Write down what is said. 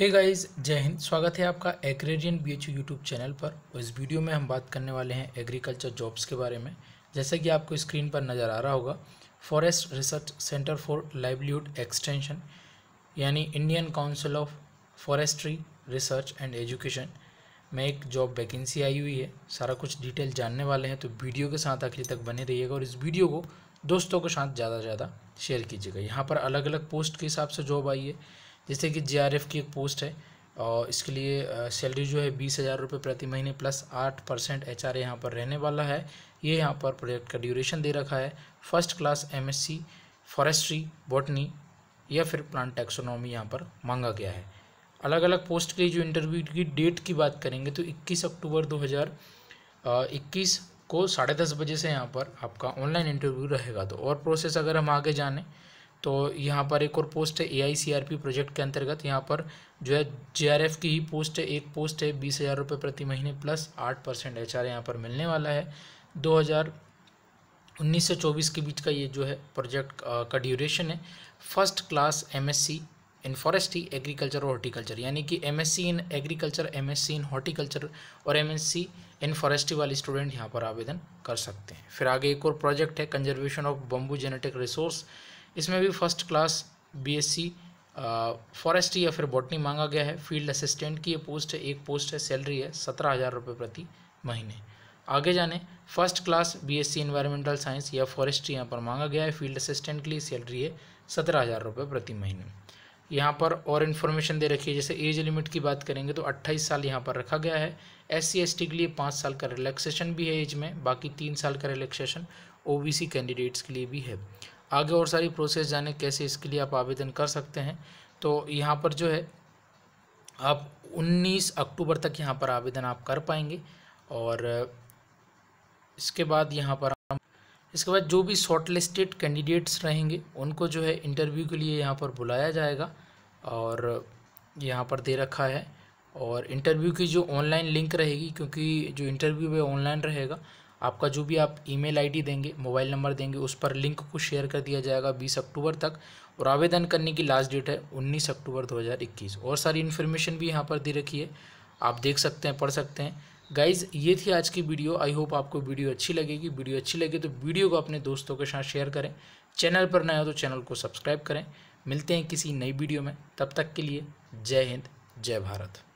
hey guys जय हिंद स्वागत है आपका agrarian B H YouTube channel पर और तो इस वीडियो में हम बात करने वाले हैं एग्रीकल्चर जॉब्स के बारे में जैसा कि आपको स्क्रीन पर नज़र आ रहा होगा forest research centre for livelihood extension यानी Indian council of forestry research and education में एक जॉब वैकेंसी आई हुई है सारा कुछ डिटेल जानने वाले हैं तो वीडियो के साथ आखिर तक बने रहिएगा और इस वीडियो को दोस्तों के साथ ज़्यादा से ज़्यादा शेयर कीजिएगा यहाँ पर अलग अलग पोस्ट के हिसाब से जॉब आई है जैसे कि जे की एक पोस्ट है और इसके लिए सैलरी जो है बीस हज़ार रुपये प्रति महीने प्लस आठ परसेंट एच आर यहाँ पर रहने वाला है ये यहाँ पर प्रोजेक्ट का ड्यूरेशन दे रखा है first class M forestry botany या फिर प्लांट टेक्सोनॉमी यहाँ पर मांगा गया है अलग अलग पोस्ट के जो इंटरव्यू की डेट की बात करेंगे तो 21 अक्टूबर 2021 को साढ़े दस बजे से यहाँ पर आपका ऑनलाइन इंटरव्यू रहेगा तो और प्रोसेस अगर हम आगे जाने तो यहाँ पर एक और पोस्ट है ए प्रोजेक्ट के अंतर्गत यहाँ पर जो है जे की ही पोस्ट है एक पोस्ट है बीस हज़ार रुपये प्रति महीने प्लस आठ परसेंट एच आर यहाँ पर मिलने वाला है दो हज़ार उन्नीस से चौबीस के बीच का ये जो है प्रोजेक्ट का ड्यूरेशन है first class MSc in forestry agriculture और हॉर्टिकल्चर यानी कि सी in agriculture C in horticulture और सी इन फॉरेस्ट्री वाले स्टूडेंट यहाँ पर आवेदन कर सकते हैं फिर आगे एक और प्रोजेक्ट है conservation of bamboo genetic resource इसमें भी फर्स्ट क्लास बीएससी फॉरेस्ट्री या फिर बॉटनी मांगा गया है फील्ड असिस्टेंट की ये पोस्ट है एक पोस्ट है सैलरी है सत्रह हज़ार रुपये प्रति महीने आगे जाने first class BSc environmental science या फॉरेस्ट्री यहाँ पर मांगा गया है फील्ड असिस्टेंट के लिए सैलरी है सत्रह हज़ार रुपये प्रति महीने यहाँ पर और इन्फॉर्मेशन दे रखी है जैसे एज लिमिट की बात करेंगे तो अट्ठाईस साल यहाँ पर रखा गया है एस सी के लिए पाँच साल का रिलैक्सेशन भी है एज में बाकी तीन साल का रिलैक्सेशन सी कैंडिडेट्स के लिए भी है आगे और सारी प्रोसेस जाने कैसे इसके लिए आप आवेदन कर सकते हैं तो यहाँ पर जो है आप 19 अक्टूबर तक यहाँ पर आवेदन आप कर पाएंगे और इसके बाद यहाँ पर हम इसके बाद जो भी शॉर्टलिस्टेड कैंडिडेट्स रहेंगे उनको जो है इंटरव्यू के लिए यहाँ पर बुलाया जाएगा और यहाँ पर दे रखा है और इंटरव्यू की जो ऑनलाइन लिंक रहेगी क्योंकि जो इंटरव्यू है ऑनलाइन रहेगा आपका जो भी आप ईमेल आईडी देंगे मोबाइल नंबर देंगे उस पर लिंक को शेयर कर दिया जाएगा बीस अक्टूबर तक और आवेदन करने की लास्ट डेट है उन्नीस अक्टूबर 2021 और सारी इन्फॉर्मेशन भी यहाँ पर दे रखी है आप देख सकते हैं पढ़ सकते हैं गाइज ये थी आज की वीडियो आई होप आपको वीडियो अच्छी लगेगी वीडियो अच्छी लगे तो वीडियो को अपने दोस्तों के साथ शेयर करें चैनल पर नया हो तो चैनल को सब्सक्राइब करें मिलते हैं किसी नई वीडियो में तब तक के लिए जय हिंद जय भारत